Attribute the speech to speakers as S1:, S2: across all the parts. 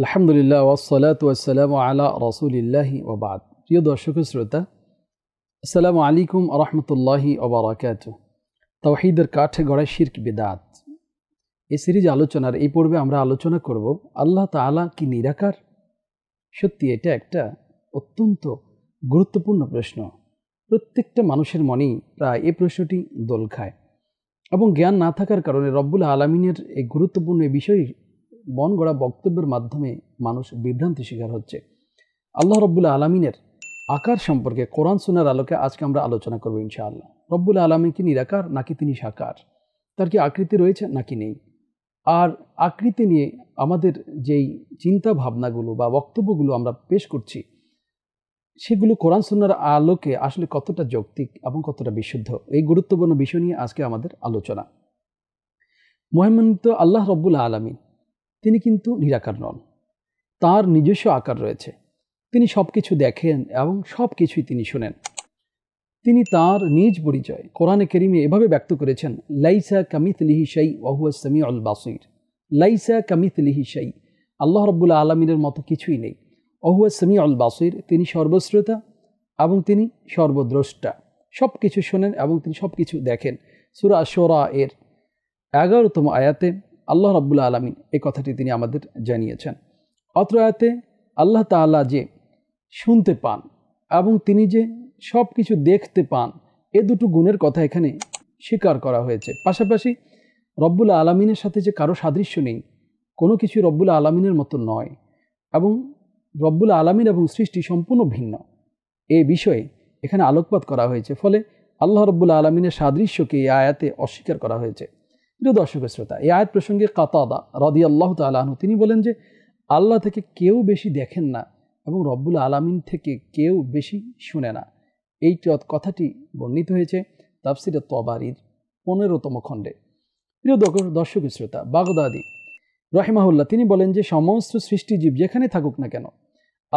S1: আলহামদুলিল্লাহ ওয়াসালাত ওয়াসালাম আলা রসুলিল্লাহি ওবাদ প্রিয় দর্শক শ্রোতা আসসালামু আলাইকুম রহমতুল্লাহি ওবরাকাত তাহিদের কাঠে গড়ায় শির্ক বেদাত এই সিরিজ আলোচনার এই পর্বে আমরা আলোচনা করব আল্লাহ তালা কি নিরাকার সত্যি এটা একটা অত্যন্ত গুরুত্বপূর্ণ প্রশ্ন প্রত্যেকটা মানুষের মনেই প্রায় এই প্রশ্নটি দোল খায় এবং জ্ঞান না থাকার কারণে রব্বুল আলমিনের এই গুরুত্বপূর্ণ বিষয় মন গড়া বক্তব্যের মাধ্যমে মানুষ বিভ্রান্তি শিকার হচ্ছে আল্লাহ রব্বুল্লাহ আলমিনের আকার সম্পর্কে কোরআন সুনার আলোকে আজকে আমরা আলোচনা করবো ইনশাআল্লাহ রব্বুল আলমী কি নিরাকার নাকি তিনি সাকার তার কি আকৃতি রয়েছে নাকি নেই আর আকৃতি নিয়ে আমাদের যেই চিন্তা ভাবনাগুলো বা বক্তব্যগুলো আমরা পেশ করছি সেগুলো কোরআন সোনার আলোকে আসলে কতটা যৌক্তিক এবং কতটা বিশুদ্ধ এই গুরুত্বপূর্ণ বিষয় নিয়ে আজকে আমাদের আলোচনা মহেমন্ত আল্লাহ রব্বুল আলমী তিনি কিন্তু নিরাকার নন তার নিজস্ব আকার রয়েছে তিনি সব কিছু দেখেন এবং সব কিছুই তিনি শোনেন তিনি তার নিজ পরিচয় কোরআনে কেরিমে এভাবে ব্যক্ত করেছেন লাইসা কামিত লিহি শাই ওয়াহুয়া সামি অল বাসির লাইসা কামিত লিহি শাই আল্লাহ রব্বুল্লা আলমিনের মতো কিছুই নেই ওহুয়া সামি অল বাসির তিনি সর্বশ্রোতা এবং তিনি সর্বদ্রষ্টা সব কিছু শোনেন এবং তিনি সব কিছু দেখেন সুরা শোরা এর এগারোতম আয়াতে আল্লাহ রাবুল্লা আলমিন এই কথাটি তিনি আমাদের জানিয়েছেন অত্র আয়াতে আল্লাহ তাআলা যে শুনতে পান এবং তিনি যে সব কিছু দেখতে পান এ দুটো গুণের কথা এখানে স্বীকার করা হয়েছে পাশাপাশি রব্বুল আলমিনের সাথে যে কারো সাদৃশ্য নেই কোনো কিছু রব্বুল আলমিনের মতো নয় এবং রব্বুল আলমিন এবং সৃষ্টি সম্পূর্ণ ভিন্ন এ বিষয়ে এখানে আলোকপাত করা হয়েছে ফলে আল্লাহ রব্বুল আলমিনের সাদৃশ্যকে এই আয়াতে অস্বীকার করা হয়েছে প্রিয় দর্শক শ্রোতা এই আয়াত প্রসঙ্গে কাতাদা রদি আল্লাহ তালাহনু তিনি বলেন যে আল্লাহ থেকে কেউ বেশি দেখেন না এবং রব্বুল আলামিন থেকে কেউ বেশি শুনে না এই কথাটি বর্ণিত হয়েছে তাফসির তবারির পনেরোতম খণ্ডে প্রিয় দর্শক শ্রোতা বাগদাদি রহিমাহুল্লাহ তিনি বলেন যে সমস্ত সৃষ্টিজীব যেখানে থাকুক না কেন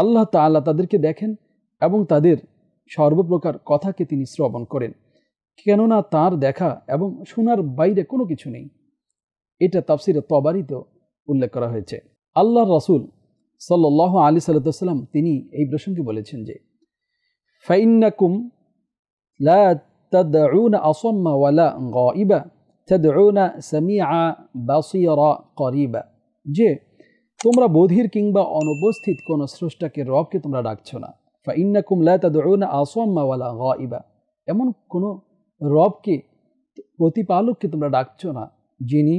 S1: আল্লাহ তাল্লাহ তাদেরকে দেখেন এবং তাদের সর্বপ্রকার কথাকে তিনি শ্রবণ করেন কেননা তার দেখা এবং শোনার বাইরে কোনো কিছু নেই এটা তাফসিরে তবারিত উল্লেখ করা হয়েছে আল্লাহ রসুল সাল্লাহ আলী সাল্লাম তিনি এই প্রসঙ্গে বলেছেন যে ফাইন্নাকুম যে তোমরা বধির কিংবা অনুপস্থিত কোন স্রষ্টাকে রবকে তোমরা ডাকছো না ফাইন্নাকুম লা তাদউনা ওয়ালা গাইবা এমন কোনো রবকে প্রতিপালককে তোমরা ডাকছো না যিনি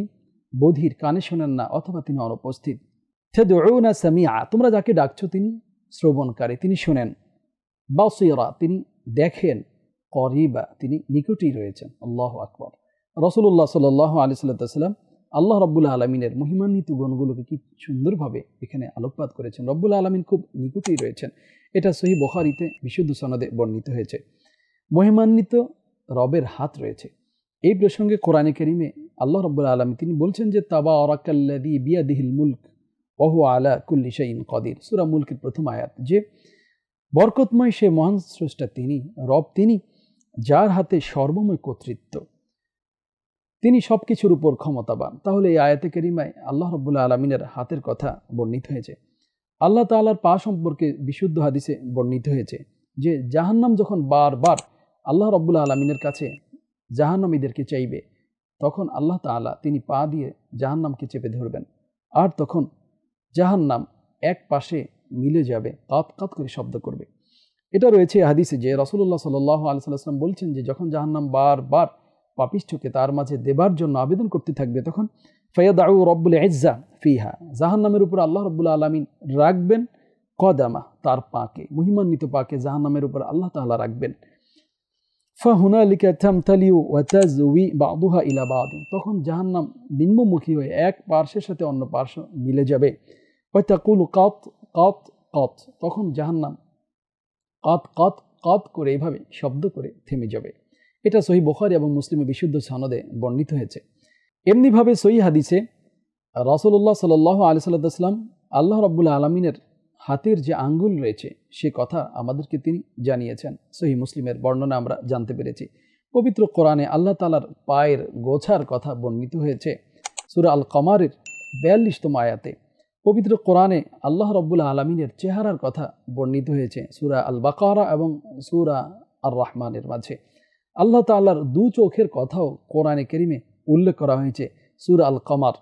S1: বধির কানে শোনেন না অথবা তিনি অনুপস্থিত সামিয়া তোমরা যাকে ডাকছো তিনি শ্রবণকারী তিনি শোনেন বাসিরা তিনি দেখেন করিবা তিনি নিকটেই রয়েছেন আল্লাহ আকবর রসুল্লাহ সাল আলি সাল্লাম আল্লাহ রব্বুল্লা আলমিনের মহিমান্বিত গুণগুলোকে কি সুন্দরভাবে এখানে আলোকপাত করেছেন রব্বুল্লা আলমিন খুব নিকটেই রয়েছেন এটা সহি বখারিতে বিশুদ্ধ সনদে বর্ণিত হয়েছে মহিমান্বিত রবের হাত রয়েছে এই প্রসঙ্গে কোরআনে করিমে আল্লাহ রব্বুল আলম তিনি বলছেন যে তাবা অরাকাল্লাদি বিয়াদিহিল মুল্ক ওহু আলা কুল্লি কদির সুরা মুল্কের প্রথম আয়াত যে বরকতময় সে মহান স্রষ্টা তিনি রব তিনি যার হাতে সর্বময় কর্তৃত্ব তিনি সব কিছুর উপর ক্ষমতাবান তাহলে এই আয়াতে কেরিমায় আল্লাহ রব্বুল্লা আলমিনের হাতের কথা বর্ণিত হয়েছে আল্লাহ তাল্লার পা সম্পর্কে বিশুদ্ধ হাদিসে বর্ণিত হয়েছে যে জাহান্নাম যখন বারবার আল্লাহ রব্বুল আলমিনের কাছে জাহান্নামীদেরকে চাইবে তখন আল্লাহ তালা তিনি পা দিয়ে জাহান্নামকে চেপে ধরবেন আর তখন জাহান্নাম এক পাশে মিলে যাবে তৎকাত করে শব্দ করবে এটা রয়েছে হাদিসে যে রসুল্লাহ সাল্লাহ আলি সাল্লাম বলছেন যে যখন জাহান্নাম বার বার পাপিষ্ঠকে তার মাঝে দেবার জন্য আবেদন করতে থাকবে তখন ফৈয়দ আউ রব্বুল এজ্জা ফিহা জাহান্নামের উপর আল্লাহ রব্বুল আলমিন রাখবেন কদামা তার পাকে মহিমান্বিত পাকে জাহান্নামের উপর আল্লাহ তাল্লাহ রাখবেন ফাহুনালিকা থামতালিউ ওয়াতাজুই বাদুহা ইলা তখন জাহান্নাম নিম্নমুখী হয়ে এক পার্শ্বের সাথে অন্য পার্শ্ব মিলে যাবে ওয়াতাকুল কাত কত কত তখন জাহান্নাম কত কত কত করে এভাবে শব্দ করে থেমে যাবে এটা সহি বোখারি এবং মুসলিমে বিশুদ্ধ সনদে বর্ণিত হয়েছে এমনিভাবে সহি হাদিসে রাসুল্লাহ সাল আলি সাল্লাম আল্লাহ রব্বুল আলমিনের হাতের যে আঙ্গুল রয়েছে সে কথা আমাদেরকে তিনি জানিয়েছেন সহি মুসলিমের বর্ণনা আমরা জানতে পেরেছি পবিত্র কোরআনে আল্লাহ তালার পায়ের গোছার কথা বর্ণিত হয়েছে সুরা আল কমারের বিয়াল্লিশতম আয়াতে পবিত্র কোরআনে আল্লাহ রব্বুল্লা আলমিনের চেহারার কথা বর্ণিত হয়েছে সুরা আল বাকারা এবং সুরা আর রহমানের মাঝে আল্লাহ তাল্লার দু চোখের কথাও কোরআনে কেরিমে উল্লেখ করা হয়েছে সুরা আল কমার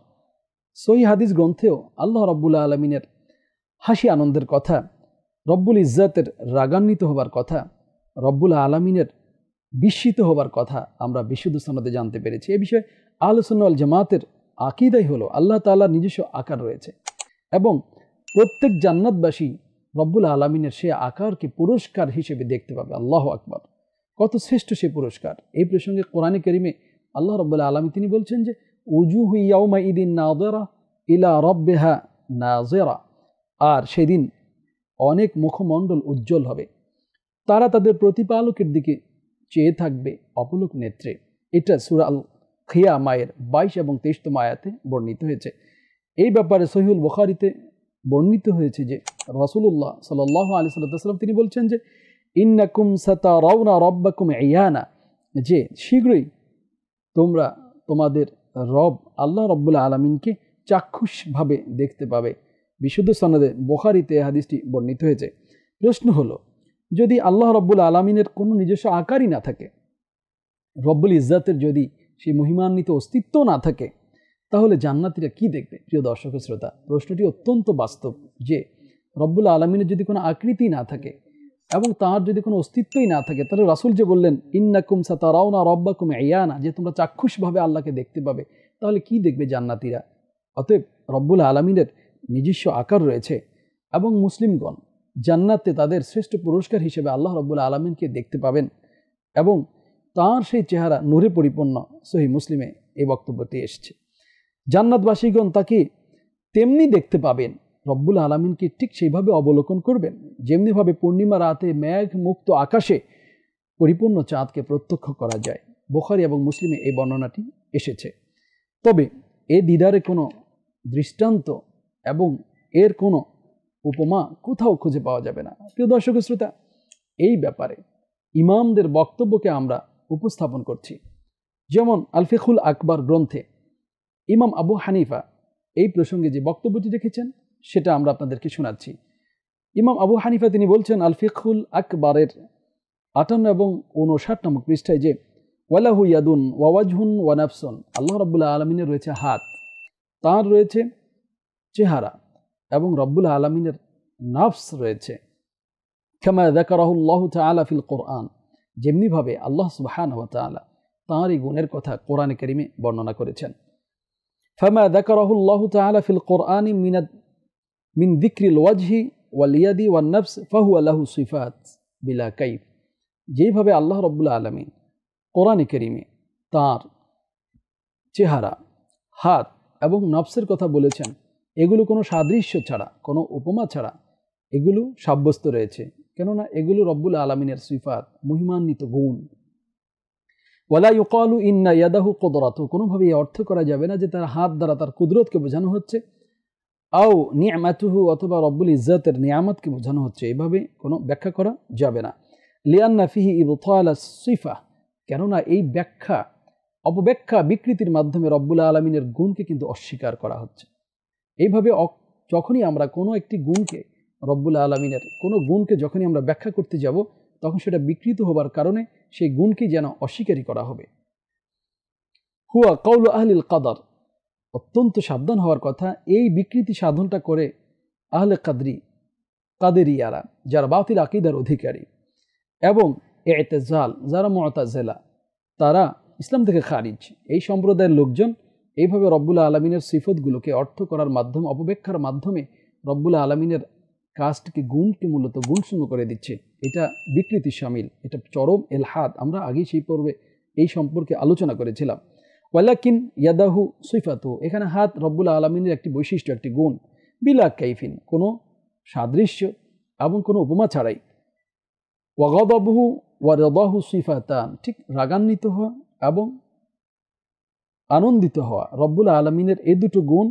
S1: সহি হাদিস গ্রন্থেও আল্লাহ রব্বুল্লা আলমিনের হাসি আনন্দের কথা রব্বুল ইজ্জাতের রাগান্বিত হবার কথা রব্বুল আলমিনের বিস্মিত হবার কথা আমরা বিশুদ্ধ সনদে জানতে পেরেছি এ বিষয়ে আলসুন্নল জামাতের আকিদাই হলো আল্লাহ তালার নিজস্ব আকার রয়েছে এবং প্রত্যেক জান্নাতবাসী রব্বুল আলমিনের সে আকারকে পুরস্কার হিসেবে দেখতে পাবে আল্লাহ আকবর কত শ্রেষ্ঠ সে পুরস্কার এই প্রসঙ্গে কোরআনে করিমে আল্লাহ রব্বুল আলমী তিনি বলছেন যে উজু হুইয়াউমা ইদিন নাজেরা ইলা রব্বেহা নাজেরা আর দিন অনেক মুখমণ্ডল উজ্জ্বল হবে তারা তাদের প্রতিপালকের দিকে চেয়ে থাকবে অপলোক নেত্রে এটা সুরাল খিয়া মায়ের বাইশ এবং তেইশতম আয়াতে বর্ণিত হয়েছে এই ব্যাপারে সহিউল বখারিতে বর্ণিত হয়েছে যে রসুল্লাহ সাল্লাহ আলি সাল্লাম তিনি বলছেন যে ইন্নাকুম সাতা রওনা রব্বাকুম ইয়ানা যে শীঘ্রই তোমরা তোমাদের রব আল্লাহ রব্বুল আলমিনকে চাক্ষুষভাবে দেখতে পাবে বিশুদ্ধ সনদে বোখারিতে হাদিসটি বর্ণিত হয়েছে প্রশ্ন হল যদি আল্লাহ রব্বুল আলমিনের কোনো নিজস্ব আকারই না থাকে রব্বুল ইজ্জাতের যদি সেই মহিমান্বিত অস্তিত্ব না থাকে তাহলে জান্নাতিরা কি দেখবে প্রিয় দর্শক শ্রোতা প্রশ্নটি অত্যন্ত বাস্তব যে রব্বুল আলমিনের যদি কোনো আকৃতি না থাকে এবং তার যদি কোনো অস্তিত্বই না থাকে তাহলে রাসুল যে বললেন ইন্নাকুম সাতারাউনা রব্বাকুম না যে তোমরা চাক্ষুষভাবে আল্লাহকে দেখতে পাবে তাহলে কি দেখবে জান্নাতিরা অতএব রব্বুল আলমিনের নিজস্ব আকার রয়েছে এবং মুসলিমগণ জান্নাতে তাদের শ্রেষ্ঠ পুরস্কার হিসেবে আল্লাহ রব্বুল আলমিনকে দেখতে পাবেন এবং তাঁর সেই চেহারা নূরে পরিপূর্ণ সহি মুসলিমে এই বক্তব্যটি এসছে জান্নাতবাসীগণ তাকে তেমনি দেখতে পাবেন রব্বুল আলমিনকে ঠিক সেইভাবে অবলোকন করবেন যেমনিভাবে পূর্ণিমা রাতে মেঘ মুক্ত আকাশে পরিপূর্ণ চাঁদকে প্রত্যক্ষ করা যায় বোখারি এবং মুসলিমে এই বর্ণনাটি এসেছে তবে এ দিদারে কোনো দৃষ্টান্ত এবং এর কোনো উপমা কোথাও খুঁজে পাওয়া যাবে না প্রিয় দর্শক শ্রোতা এই ব্যাপারে ইমামদের বক্তব্যকে আমরা উপস্থাপন করছি যেমন আলফেখুল আকবর গ্রন্থে ইমাম আবু হানিফা এই প্রসঙ্গে যে বক্তব্যটি রেখেছেন সেটা আমরা আপনাদেরকে শোনাচ্ছি ইমাম আবু হানিফা তিনি বলছেন আলফিকুল আকবরের আটান্ন এবং ঊনষাট নামক পৃষ্ঠায় যে ওয়ালাহু ইয়াদুন ওয়াওয়াজহুন ওয়ানাফসন আল্লাহ রাবুল্লাহ আলমিনের রয়েছে হাত তার রয়েছে চেহারা এবং রব্বুল আলমিনের নাফস রয়েছে ক্ষমা দেখারাহুল্লাহ তালা ফিল কোরআন যেমনিভাবে আল্লাহ সুবাহান তালা তাঁর এই গুণের কথা কোরআন করিমে বর্ণনা করেছেন ফমা দেখারাহুল্লাহ তালা ফিল কোরআন মিনাদ মিন দিক্রিল ওয়াজহি ওয়ালিয়াদি ওয়ান্নফস ফাহু আল্লাহ সিফাত বিলা কাইফ যেইভাবে আল্লাহ রব্বুল্লা আলমিন কোরআনে করিমে তাঁর চেহারা হাত এবং নফসের কথা বলেছেন এগুলো কোনো সাদৃশ্য ছাড়া কোনো উপমা ছাড়া এগুলো সাব্যস্ত রয়েছে কেননা এগুলো রব্বুল আলমিনের সুইফাত মহিমান্বিত গুণ ওয়ালা ইউকালু ইন্না ইয়াদাহু কদরাত কোনোভাবে অর্থ করা যাবে না যে তার হাত দ্বারা তার কুদরতকে বোঝানো হচ্ছে আও নিয়ামাতুহু অথবা রব্বুল ইজ্জাতের নিয়ামতকে বোঝানো হচ্ছে এভাবে কোনো ব্যাখ্যা করা যাবে না লিয়ান্না ফিহি ইবতালা সুইফা কেননা এই ব্যাখ্যা অপব্যাখ্যা বিকৃতির মাধ্যমে রব্বুল আলমিনের গুণকে কিন্তু অস্বীকার করা হচ্ছে এইভাবে যখনই আমরা কোনো একটি গুণকে রব্বুল আলমিনের কোনো গুণকে যখনই আমরা ব্যাখ্যা করতে যাব তখন সেটা বিকৃত হবার কারণে সেই গুণকে যেন অস্বীকারী করা হবে হুয়া কৌল আহলিল কাদার অত্যন্ত সাবধান হওয়ার কথা এই বিকৃতি সাধনটা করে আহলে কাদরি কাদেরিয়ারা যারা বাতিল আকিদার অধিকারী এবং এতে জাল যারা মতাজেলা তারা ইসলাম থেকে খারিজ এই সম্প্রদায়ের লোকজন এইভাবে রব্বুল্লা আলমিনের সিফতগুলোকে অর্থ করার মাধ্যম অপব্যাখ্যার মাধ্যমে রব্বুল্লা আলমিনের কাজটিকে গুণকে মূলত গুণশূন্য করে দিচ্ছে এটা বিকৃতি সামিল এটা চরম এলহাদ আমরা আগেই সেই পর্বে এই সম্পর্কে আলোচনা করেছিলাম ওয়ালাকিন ইয়াদাহু সুইফাতু এখানে হাত রব্বুল আলমিনের একটি বৈশিষ্ট্য একটি গুণ বিলা কাইফিন কোনো সাদৃশ্য এবং কোনো উপমা ছাড়াই ওয়াগদাবহু ওয়া রদাহু সুইফাতান ঠিক রাগান্বিত হওয়া এবং আনন্দিত হওয়া রব্বুল আলমিনের এই দুটো গুণ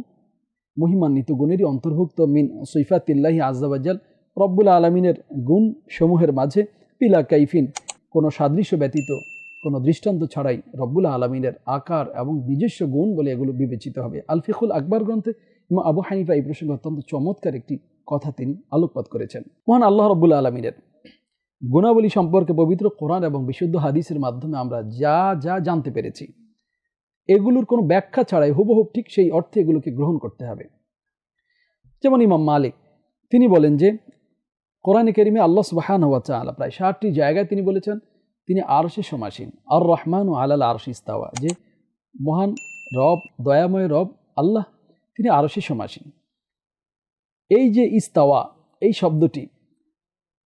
S1: মহিমান্বিত গুণেরই অন্তর্ভুক্ত মিন সৈফাতিল্লাহি আজাবাজাল রব্বুল আলমিনের গুণ সমূহের মাঝে পিলা কাইফিন কোনো সাদৃশ্য ব্যতীত কোনো দৃষ্টান্ত ছাড়াই রব্বুল আলমিনের আকার এবং নিজস্ব গুণ বলে এগুলো বিবেচিত হবে আলফিকুল আকবর গ্রন্থে ইমা আবু হানিফা এই প্রসঙ্গে অত্যন্ত চমৎকার একটি কথা তিনি আলোকপাত করেছেন মহান আল্লাহ রব্বুল আলমিনের গুণাবলী সম্পর্কে পবিত্র কোরআন এবং বিশুদ্ধ হাদিসের মাধ্যমে আমরা যা যা জানতে পেরেছি এগুলোর কোনো ব্যাখ্যা ছাড়াই হুবহুব ঠিক সেই অর্থে এগুলোকে গ্রহণ করতে হবে যেমন ইমাম মালিক তিনি বলেন যে কোরআনে কেরিমে আল্লাহ সুবাহান হওয়া চালা প্রায় ষাটটি জায়গায় তিনি বলেছেন তিনি আরশে সমাসীন আর রহমান ও আলাল আরশ ইস্তাওয়া যে মহান রব দয়াময় রব আল্লাহ তিনি আরশে সমাসীন এই যে ইস্তাওয়া এই শব্দটি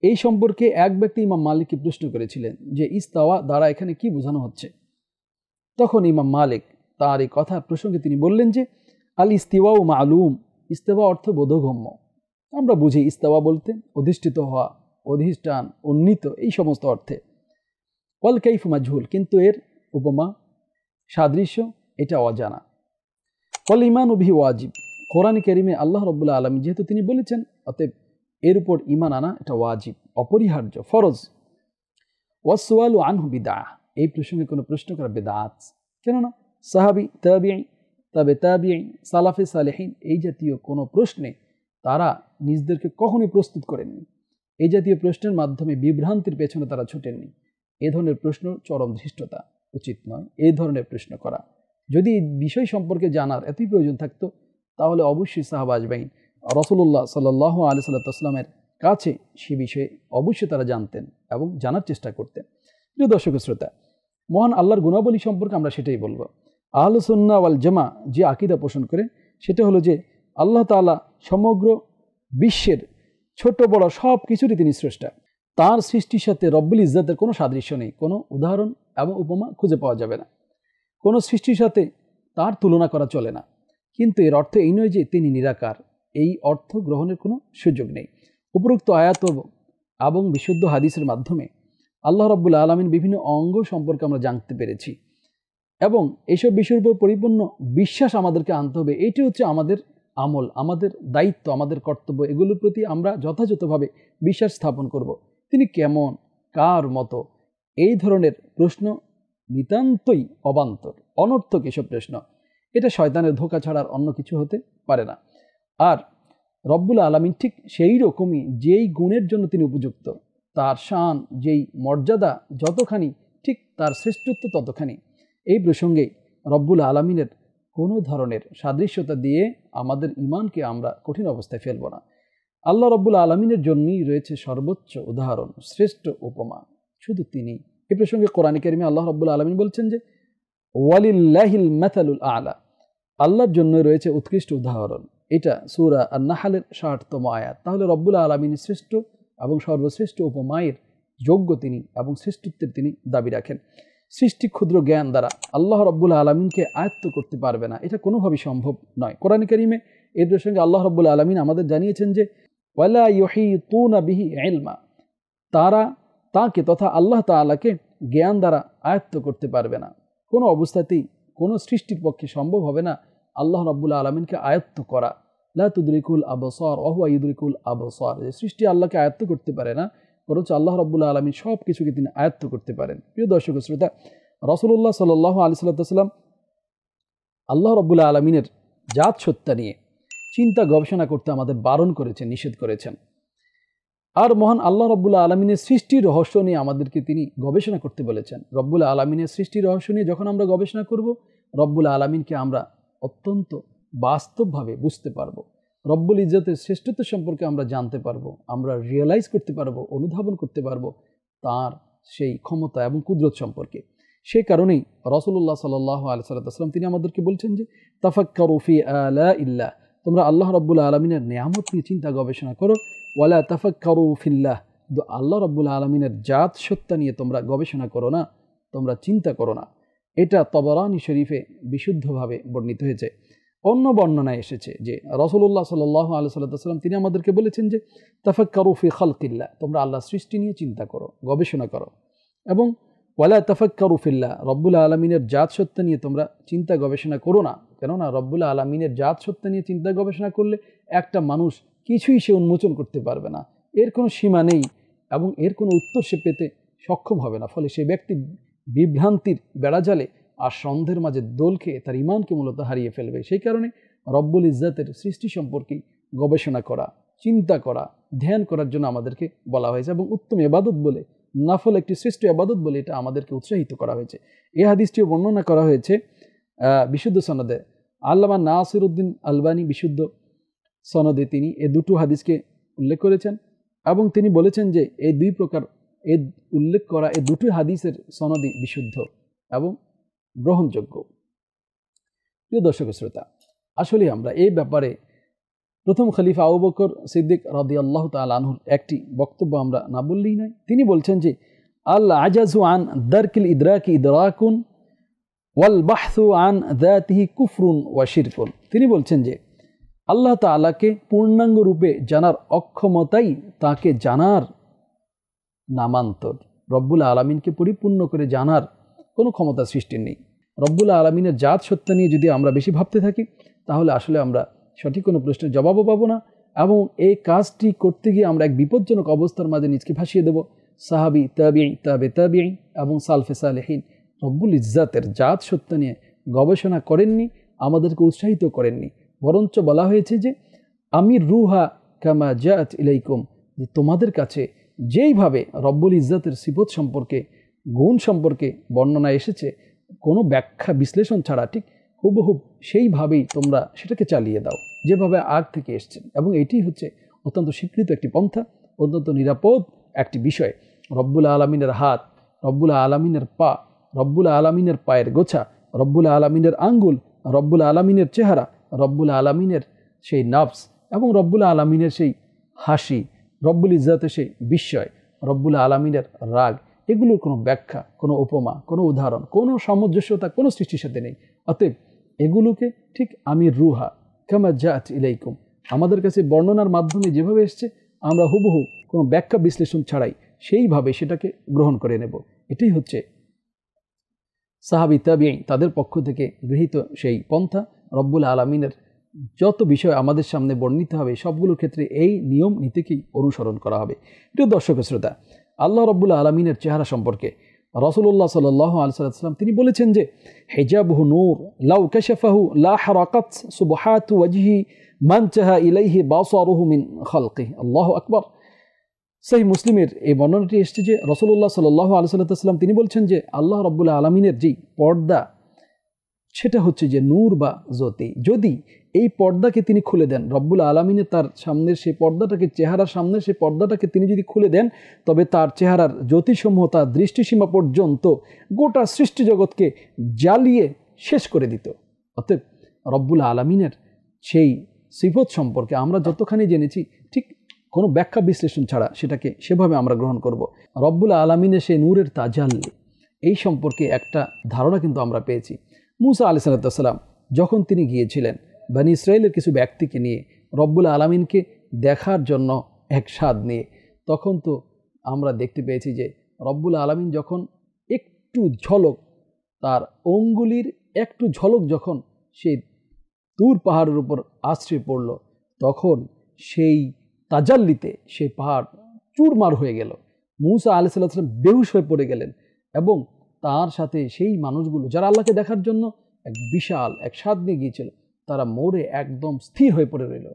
S1: এই সম্পর্কে এক ব্যক্তি ইমাম মালিককে প্রশ্ন করেছিলেন যে ইস্তাওয়া দ্বারা এখানে কি বোঝানো হচ্ছে তখন ইমাম মালিক তার এই কথার প্রসঙ্গে তিনি বললেন যে আল ইস্তিওয়াউ মালুম ইস্তেওয়া অর্থ বোধগম্য আমরা বুঝি ইস্তেওয়া বলতে অধিষ্ঠিত হওয়া অধিষ্ঠান উন্নীত এই সমস্ত অর্থে ওয়াল কাইফ মাঝুল কিন্তু এর উপমা সাদৃশ্য এটা অজানা ফল ইমান উভি ওয়াজিব কোরআন কেরিমে আল্লাহ রবুল্লা আলম যেহেতু তিনি বলেছেন অতএব এর উপর ইমান আনা এটা ওয়াজিব অপরিহার্য ফরজ ওয়াসওয়াল আনহু বিদাহ এই প্রসঙ্গে কোনো প্রশ্ন করা বেদাত কেননা সাহাবি তাবিআই তবে তাবিআই সালাফে সালেহীন এই জাতীয় কোনো প্রশ্নে তারা নিজদেরকে কখনোই প্রস্তুত করেননি এই জাতীয় প্রশ্নের মাধ্যমে বিভ্রান্তির পেছনে তারা ছুটেননি এ ধরনের প্রশ্ন চরম ধৃষ্টতা উচিত নয় এই ধরনের প্রশ্ন করা যদি বিষয় সম্পর্কে জানার এতই প্রয়োজন থাকতো তাহলে অবশ্যই সাহাবাজ বাইন রসুল্লাহ সাল্লাহ আলি সাল্লাতামের কাছে সে বিষয়ে অবশ্যই তারা জানতেন এবং জানার চেষ্টা করতেন প্রিয় দর্শক শ্রোতা মহান আল্লাহর গুণাবলী সম্পর্কে আমরা সেটাই বলবো আহল সন্না ওয়াল জামা যে আকিদা পোষণ করে সেটা হলো যে আল্লাহ তালা সমগ্র বিশ্বের ছোট বড় সব কিছুরই তিনি স্রষ্টা তার সৃষ্টির সাথে রব্বুল ইজাতের কোনো সাদৃশ্য নেই কোনো উদাহরণ এবং উপমা খুঁজে পাওয়া যাবে না কোনো সৃষ্টির সাথে তার তুলনা করা চলে না কিন্তু এর অর্থ এই নয় যে তিনি নিরাকার এই অর্থ গ্রহণের কোনো সুযোগ নেই উপরোক্ত আয়াত এবং বিশুদ্ধ হাদিসের মাধ্যমে আল্লাহ রব্বুল আলমিন বিভিন্ন অঙ্গ সম্পর্কে আমরা জানতে পেরেছি এবং এইসব বিষয়ের উপর পরিপূর্ণ বিশ্বাস আমাদেরকে আনতে হবে এটি হচ্ছে আমাদের আমল আমাদের দায়িত্ব আমাদের কর্তব্য এগুলোর প্রতি আমরা যথাযথভাবে বিশ্বাস স্থাপন করব। তিনি কেমন কার মতো এই ধরনের প্রশ্ন নিতান্তই অবান্তর অনর্থক এসব প্রশ্ন এটা শয়তানের ধোকা ছাড়ার অন্য কিছু হতে পারে না আর রব্বুল আলমিন ঠিক সেই রকমই যেই গুণের জন্য তিনি উপযুক্ত তার শান যেই মর্যাদা যতখানি ঠিক তার শ্রেষ্ঠত্ব ততখানি এই প্রসঙ্গে রব্বুল আলমিনের কোনো ধরনের সাদৃশ্যতা দিয়ে আমাদের ইমানকে আমরা কঠিন অবস্থায় ফেলব না আল্লাহ রব্বুল আলমিনের জন্যই রয়েছে সর্বোচ্চ উদাহরণ শ্রেষ্ঠ উপমা শুধু তিনি এ প্রসঙ্গে কোরআন কেরিমে আল্লাহ রব্বুল আলমিন বলছেন যে ওয়ালিল্লাহিল মেথালুল আলা আল্লাহর জন্য রয়েছে উৎকৃষ্ট উদাহরণ এটা সুরা আর নাহালের ষাটতম আয়াত তাহলে রব্বুল আলমিন শ্রেষ্ঠ এবং সর্বশ্রেষ্ঠ উপমায়ের যোগ্য তিনি এবং শ্রেষ্ঠত্বের তিনি দাবি রাখেন সৃষ্টি ক্ষুদ্র জ্ঞান দ্বারা আল্লাহ রব্বুল আলমিনকে আয়ত্ত করতে পারবে না এটা কোনোভাবেই সম্ভব নয় কোরআন করিমে এর সঙ্গে আল্লাহ রব্বুল আলমিন আমাদের জানিয়েছেন যে ওয়ালা ইহি তু না এলমা তারা তাকে তথা আল্লাহ তালাকে জ্ঞান দ্বারা আয়ত্ত করতে পারবে না কোনো অবস্থাতেই কোনো সৃষ্টির পক্ষে সম্ভব হবে না আল্লাহ রব্বুল আলমিনকে আয়ত্ত করা লা তুদরিকুল অহুয়া ইদরিকুল আবসার যে সৃষ্টি আল্লাহকে আয়ত্ত করতে পারে না বরঞ্চ আল্লাহ রব্বুল্লাহ আলমী সব কিছুকে তিনি আয়ত্ত করতে পারেন প্রিয় দর্শক শ্রোতা রসুল্লাহ সাল্লাহ আলি সাল্লাম আল্লাহ রব্বুল্লাহ আলমিনের জাত সত্তা নিয়ে চিন্তা গবেষণা করতে আমাদের বারণ করেছেন নিষেধ করেছেন আর মহান আল্লাহ রব্বুল্লা আলমিনের সৃষ্টির রহস্য নিয়ে আমাদেরকে তিনি গবেষণা করতে বলেছেন রব্বুল্লা আলমিনের সৃষ্টির রহস্য নিয়ে যখন আমরা গবেষণা করব রব্বুল্লা আলমিনকে আমরা অত্যন্ত বাস্তবভাবে বুঝতে পারবো রব্বুল ইজ্জতের শ্রেষ্ঠত্ব সম্পর্কে আমরা জানতে পারবো আমরা রিয়েলাইজ করতে পারবো অনুধাবন করতে পারবো তার সেই ক্ষমতা এবং কুদরত সম্পর্কে সেই কারণেই রসুল্লাহ সাল্লাহ আলসালাম তিনি আমাদেরকে বলছেন যে তাফাক আলা ইল্লা তোমরা আল্লাহ রব্বুল আলমিনের নিয়ামত নিয়ে চিন্তা গবেষণা করো ওয়ালা তাফাক রফিল্লাহ কিন্তু আল্লাহ রব্বুল আলমিনের জাত সত্তা নিয়ে তোমরা গবেষণা করো না তোমরা চিন্তা করো না এটা তবরানি শরীফে বিশুদ্ধভাবে বর্ণিত হয়েছে অন্য বর্ণনায় এসেছে যে রসুল্লাহ সাল্লাহ আলু সাল্লাম তিনি আমাদেরকে বলেছেন যে তাফাক্কারু ফি খালকিল্লা তোমরা আল্লাহ সৃষ্টি নিয়ে চিন্তা করো গবেষণা করো এবং ওয়ালা তাফাক্কারু ফিল্লা রব্বুল আলমিনের জাত সত্য নিয়ে তোমরা চিন্তা গবেষণা করো না কেননা রব্বুল আলমিনের জাত সত্য নিয়ে চিন্তা গবেষণা করলে একটা মানুষ কিছুই সে উন্মোচন করতে পারবে না এর কোনো সীমা নেই এবং এর কোনো উত্তর সে পেতে সক্ষম হবে না ফলে সে ব্যক্তি বিভ্রান্তির বেড়াজালে আর সন্ধের মাঝে দোল খেয়ে তার ইমানকে মূলত হারিয়ে ফেলবে সেই কারণে রব্বুল ইজ্জাতের সৃষ্টি সম্পর্কে গবেষণা করা চিন্তা করা ধ্যান করার জন্য আমাদেরকে বলা হয়েছে এবং উত্তম এবাদত বলে নাফল একটি শ্রেষ্ঠ আবাদত বলে এটা আমাদেরকে উৎসাহিত করা হয়েছে এই হাদিসটিও বর্ণনা করা হয়েছে বিশুদ্ধ সনদে আল্লামা নাসির উদ্দিন আলবানি বিশুদ্ধ সনদে তিনি এ দুটো হাদিসকে উল্লেখ করেছেন এবং তিনি বলেছেন যে এই দুই প্রকার এ উল্লেখ করা এ দুটো হাদিসের সনদই বিশুদ্ধ এবং গ্রহণযোগ্য প্রিয় দর্শক শ্রোতা আসলে আমরা এই ব্যাপারে প্রথম খলিফা আউ বকর সিদ্দিক রদি আল্লাহ তালাহুর একটি বক্তব্য আমরা না বললেই নয় তিনি বলছেন যে আল আজাজু আন দারকিল ইদরাকি ইদরাকুন ওয়াল বাহসু আন দাতিহি কুফরুন ওয়াশিরকুন তিনি বলছেন যে আল্লাহ তালাকে পূর্ণাঙ্গ রূপে জানার অক্ষমতাই তাকে জানার নামান্তর রব্বুল আলমিনকে পরিপূর্ণ করে জানার কোনো ক্ষমতা সৃষ্টি নেই রব্বুল আলমিনের জাত সত্য নিয়ে যদি আমরা বেশি ভাবতে থাকি তাহলে আসলে আমরা সঠিক কোনো প্রশ্নের জবাবও পাবো না এবং এই কাজটি করতে গিয়ে আমরা এক বিপজ্জনক অবস্থার মাঝে নিজকে ভাসিয়ে দেব সাহাবি তাবিয়াই তাবে তাবিয়াই এবং সালফে সালেহীন রব্বুল ইজ্জাতের জাত সত্য নিয়ে গবেষণা করেননি আমাদেরকে উৎসাহিত করেননি বরঞ্চ বলা হয়েছে যে আমি রুহা কামা জাত ইলাইকুম যে তোমাদের কাছে যেইভাবে রব্বুল ইজ্জাতের সিপত সম্পর্কে গুণ সম্পর্কে বর্ণনা এসেছে কোনো ব্যাখ্যা বিশ্লেষণ ছাড়া ঠিক হুবহুব সেইভাবেই তোমরা সেটাকে চালিয়ে দাও যেভাবে আগ থেকে এসছেন এবং এটি হচ্ছে অত্যন্ত স্বীকৃত একটি পন্থা অত্যন্ত নিরাপদ একটি বিষয় রব্বুল আলমিনের হাত রব্বুল আলমিনের পা রব্বুল আলমিনের পায়ের গোছা রব্বুল আলমিনের আঙ্গুল রব্বুল আলমিনের চেহারা রব্বুল আলমিনের সেই নাফস এবং রব্বুল আলমিনের সেই হাসি রব্বুল ইজাতে সেই বিস্ময় রব্বুল আলমিনের রাগ এগুলোর কোনো ব্যাখ্যা কোনো উপমা কোনো উদাহরণ কোনো সামঞ্জস্যতা কোনো সৃষ্টির সাথে নেই অতএব এগুলোকে ঠিক আমি রুহা কেমা জাত ইলাইকুম আমাদের কাছে বর্ণনার মাধ্যমে যেভাবে এসছে আমরা হুবহু কোনো ব্যাখ্যা বিশ্লেষণ ছাড়াই সেইভাবে সেটাকে গ্রহণ করে নেব এটাই হচ্ছে সাহাবি তাবিয়াই তাদের পক্ষ থেকে গৃহীত সেই পন্থা রব্বুল আলমিনের যত বিষয় আমাদের সামনে বর্ণিত হবে সবগুলোর ক্ষেত্রে এই নিয়ম নীতিকেই অনুসরণ করা হবে প্রিয় দর্শক শ্রোতা আল্লাহ রব্বুল্লা আলমিনের চেহারা সম্পর্কে রসুল্লাহ সাল্লাহ আলসালাম তিনি বলেছেন যে হেজাবহু নূর লাউ কাশাফাহু লা মান চাহা ইলাইহি বাহমিন মিন আল্লাহ আকবর সেই মুসলিমের এই বর্ণনাটি এসছে যে রসুল্লাহ সাল্লাহ আলসালাম তিনি বলছেন যে আল্লাহ রব্বুল্লা আলমিনের যেই পর্দা সেটা হচ্ছে যে নূর বা জ্যোতি যদি এই পর্দাকে তিনি খুলে দেন রব্বুল আলমিনে তার সামনের সেই পর্দাটাকে চেহারার সামনের সেই পর্দাটাকে তিনি যদি খুলে দেন তবে তার চেহারার জ্যোতিসমূহ তার দৃষ্টিসীমা পর্যন্ত গোটা সৃষ্টি জগৎকে জ্বালিয়ে শেষ করে দিত অতএব রব্বুল আলমিনের সেই সিফত সম্পর্কে আমরা যতখানি জেনেছি ঠিক কোনো ব্যাখ্যা বিশ্লেষণ ছাড়া সেটাকে সেভাবে আমরা গ্রহণ করব। রব্বুল আলমিনের সেই নূরের তাজাল এই সম্পর্কে একটা ধারণা কিন্তু আমরা পেয়েছি মুসা আলি সালাম যখন তিনি গিয়েছিলেন বানি ইসরায়েলের কিছু ব্যক্তিকে নিয়ে রব্বুল আলমিনকে দেখার জন্য এক স্বাদ নিয়ে তখন তো আমরা দেখতে পেয়েছি যে রব্বুল আলমিন যখন একটু ঝলক তার অঙ্গুলির একটু ঝলক যখন সেই দূর পাহাড়ের উপর আশ্রয় পড়ল তখন সেই তাজাল্লিতে সেই পাহাড় চুরমার হয়ে গেল মৌসা আলি সাল্লাহাম বেহুশ হয়ে পড়ে গেলেন এবং তার সাথে সেই মানুষগুলো যারা আল্লাহকে দেখার জন্য এক বিশাল এক স্বাদ নিয়ে গিয়েছিল তারা মোড়ে একদম স্থির হয়ে পড়ে রইল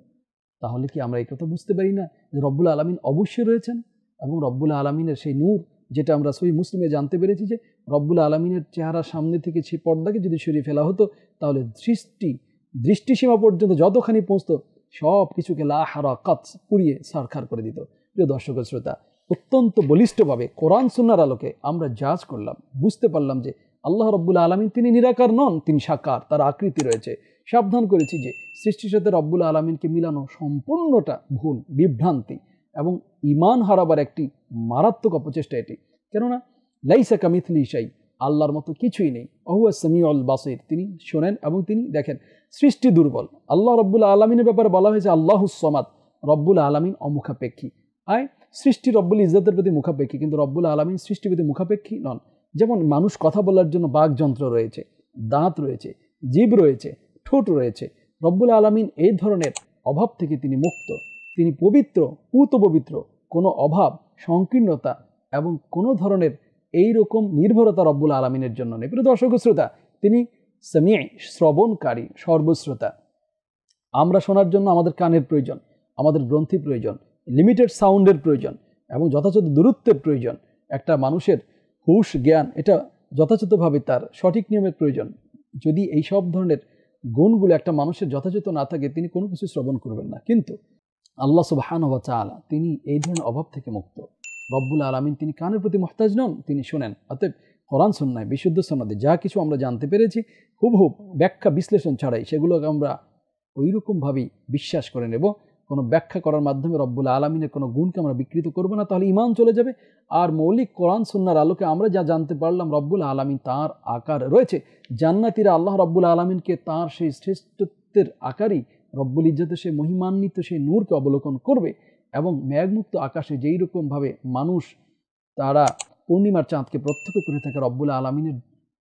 S1: তাহলে কি আমরা এই কথা বুঝতে পারি না যে রব্বুল আলমিন অবশ্যই রয়েছেন এবং রব্বুল আলমিনের সেই নূর যেটা আমরা সই মুসলিমে জানতে পেরেছি যে রব্বুল আলমিনের চেহারা সামনে থেকে সেই পর্দাকে যদি সরিয়ে ফেলা হতো তাহলে দৃষ্টি দৃষ্টিসীমা পর্যন্ত যতখানি পৌঁছত সব কিছুকে লা হারা কাত পুড়িয়ে সারখার করে দিত প্রিয় দর্শক শ্রোতা অত্যন্ত বলিষ্ঠভাবে কোরআন সুন্নার আলোকে আমরা জাজ করলাম বুঝতে পারলাম যে আল্লাহ রব্বুল আলমিন তিনি নিরাকার নন তিনি সাকার তার আকৃতি রয়েছে সাবধান করেছি যে সৃষ্টির সাথে রব্বুল আলমিনকে মিলানো সম্পূর্ণটা ভুল বিভ্রান্তি এবং ইমান হারাবার একটি মারাত্মক অপচেষ্টা এটি কেননা লাইসা কামিথলি ইসাই আল্লাহর মতো কিছুই নেই অহুয়া অল বাসির তিনি শোনেন এবং তিনি দেখেন সৃষ্টি দুর্বল আল্লাহ রব্বুল আলমিনের ব্যাপারে বলা হয়েছে আল্লাহুসমাদ রব্বুল আলমিন অমুখাপেক্ষী আয় সৃষ্টি রব্বুল ইজ্জতের প্রতি মুখাপেক্ষী কিন্তু রব্বুল আলমিন সৃষ্টির প্রতি মুখাপেক্ষী নন যেমন মানুষ কথা বলার জন্য বাঘযন্ত্র রয়েছে দাঁত রয়েছে জীব রয়েছে ঠোঁট রয়েছে রব্বুল আলমিন এই ধরনের অভাব থেকে তিনি মুক্ত তিনি পবিত্র পূত পবিত্র কোনো অভাব সংকীর্ণতা এবং কোনো ধরনের এই রকম নির্ভরতা রব্বুল আলমিনের জন্য নেই প্রিয় দর্শক শ্রোতা তিনি সামিয়াই শ্রবণকারী সর্বশ্রোতা আমরা শোনার জন্য আমাদের কানের প্রয়োজন আমাদের গ্রন্থি প্রয়োজন লিমিটেড সাউন্ডের প্রয়োজন এবং যথাযথ দূরত্বের প্রয়োজন একটা মানুষের হুশ জ্ঞান এটা যথাযথভাবে তার সঠিক নিয়মের প্রয়োজন যদি এই সব ধরনের গুণগুলো একটা মানুষের যথাযথ না থাকে তিনি কোনো কিছু শ্রবণ করবেন না কিন্তু আল্লাহ সুবাহান হওয়া চালা তিনি এই ধরনের অভাব থেকে মুক্ত রব্বুল আলমিন তিনি কানের প্রতি মহতাজ নন তিনি শোনেন অতএব কোরআন সন্ন্যায় বিশুদ্ধ সন্ন্যদে যা কিছু আমরা জানতে পেরেছি হুবহুব ব্যাখ্যা বিশ্লেষণ ছাড়াই সেগুলোকে আমরা ওইরকমভাবেই বিশ্বাস করে নেব কোনো ব্যাখ্যা করার মাধ্যমে রব্বুল আলমিনের কোনো গুণকে আমরা বিকৃত করবো না তাহলে ইমান চলে যাবে আর মৌলিক কোরআন সুন্নার আলোকে আমরা যা জানতে পারলাম রব্বুল আলমিন তার আকার রয়েছে জান্নাতিরা আল্লাহ রব্বুল আলমিনকে তার সেই শ্রেষ্ঠত্বের আকারই রব্বুল ইজ্জাতে সেই মহিমান্বিত সেই নূরকে অবলোকন করবে এবং ম্যাঘমুক্ত আকাশে যেই রকমভাবে মানুষ তারা পূর্ণিমার চাঁদকে প্রত্যক্ষ করে থাকে রব্বুল আলমিনের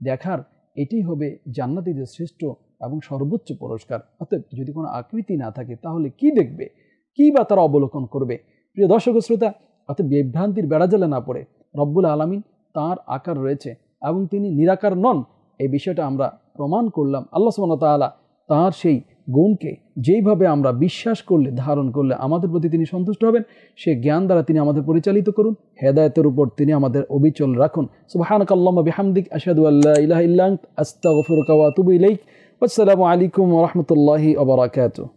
S1: দেখার এটি হবে জান্নাতিদের শ্রেষ্ঠ এবং সর্বোচ্চ পুরস্কার অর্থাৎ যদি কোনো আকৃতি না থাকে তাহলে কি দেখবে কি বা তারা অবলোকন করবে প্রিয় দর্শক শ্রোতা অর্থাৎ বিভ্রান্তির বেড়াজালে না পড়ে রব্বুল আলমিন তার আকার রয়েছে এবং তিনি নিরাকার নন এই বিষয়টা আমরা প্রমাণ করলাম আল্লাহ সুবাহতালা তার সেই গুণকে যেইভাবে আমরা বিশ্বাস করলে ধারণ করলে আমাদের প্রতি তিনি সন্তুষ্ট হবেন সে জ্ঞান দ্বারা তিনি আমাদের পরিচালিত করুন হেদায়তের উপর তিনি আমাদের অবিচল রাখুন সুবাহানকাল্লাম আসাদু আল্লাহ ইলাহ ইল্লাং আস্তা গফুর কাওয়াতুবু ইলাইক আসসালামু আলাইকুম রহমতুল্লাহি